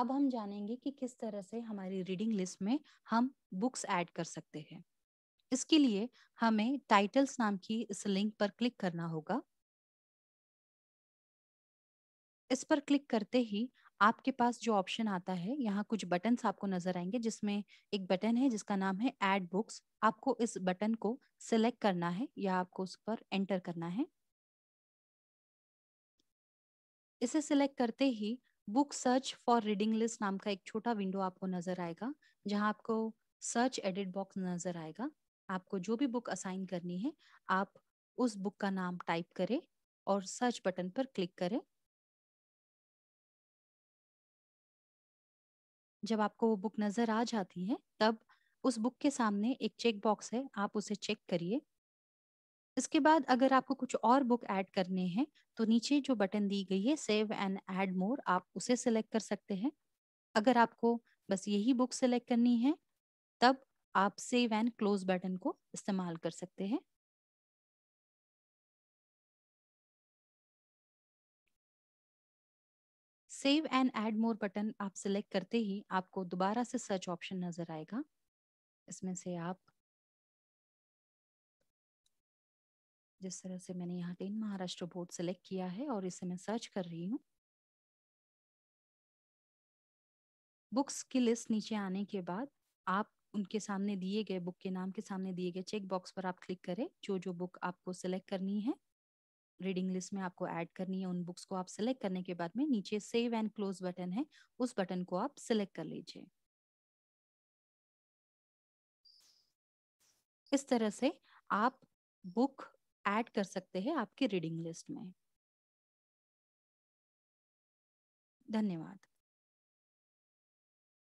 अब हम जानेंगे कि किस तरह से हमारी रीडिंग लिस्ट में हम बुक्स ऐड कर सकते हैं इसके लिए हमें टाइटल्स नाम की इस लिंक पर क्लिक करना होगा इस पर क्लिक करते ही आपके पास जो ऑप्शन आता है यहाँ कुछ बटन आपको नजर आएंगे जिसमें एक बटन है जिसका नाम है ऐड बुक्स आपको इस बटन को सिलेक्ट करना है या आपको उस पर एंटर करना है इसे सिलेक्ट करते ही book search for reading list नाम का एक छोटा विंडो आपको नजर आएगा जहां आपको सर्च एडिट बॉक्स नजर आएगा आपको जो भी बुक असाइन करनी है आप उस बुक का नाम टाइप करें और सर्च बटन पर क्लिक करें जब आपको वो बुक नजर आ जाती है तब उस बुक के सामने एक चेक बॉक्स है आप उसे चेक करिए इसके बाद अगर आपको कुछ और बुक ऐड करने हैं तो नीचे जो बटन दी गई है सेव एंड ऐड मोर आप उसे सिलेक्ट कर सकते हैं अगर आपको बस यही बुक सिलेक्ट करनी है तब आप सेव एंड क्लोज बटन को इस्तेमाल कर सकते हैं save and add more button आप सिलेक्ट करते ही आपको दोबारा से सर्च ऑप्शन नजर आएगा इसमें से आप जिस तरह से मैंने यहाँ टेन महाराष्ट्र बोर्ड सेलेक्ट किया है और इसे मैं सर्च कर रही हूँ बुक्स की लिस्ट नीचे आने के बाद आप उनके सामने दिए गए बुक के नाम के सामने दिए गए चेक बॉक्स पर आप क्लिक करें जो जो बुक आपको सेलेक्ट करनी है रीडिंग लिस्ट में आपको ऐड करनी है उन बुक्स को आप सेलेक्ट करने के बाद में नीचे सेव एंड क्लोज बटन है उस बटन को आप सेलेक्ट कर लीजिए इस तरह से आप बुक ऐड कर सकते हैं आपकी रीडिंग लिस्ट में धन्यवाद